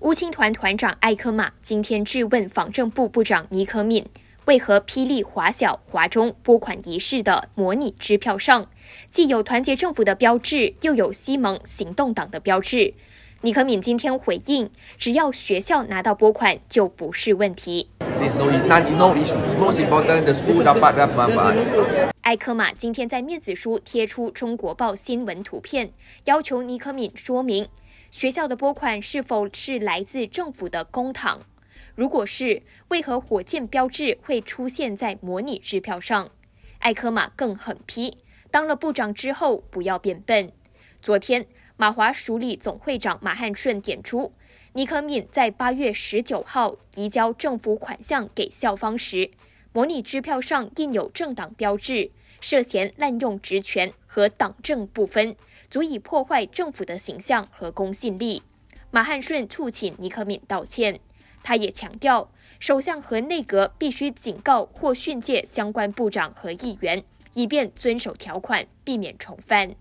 乌青团团长艾科马今天质问防政部部长尼克敏，为何霹雳华小华中拨款仪式的模拟支票上，既有团结政府的标志，又有西盟行动党的标志。尼克敏今天回应，只要学校拿到拨款就不是问题。艾科马今天在面子书贴出《中国报》新闻图片，要求尼克敏说明。学校的拨款是否是来自政府的公帑？如果是，为何火箭标志会出现在模拟支票上？艾科马更狠批：当了部长之后，不要变笨。昨天，马华署理总会长马汉顺点出，尼克敏在八月十九号移交政府款项给校方时。模拟支票上印有政党标志，涉嫌滥用职权和党政不分，足以破坏政府的形象和公信力。马汉顺促请尼克敏道歉，他也强调，首相和内阁必须警告或训诫相关部长和议员，以便遵守条款，避免重犯。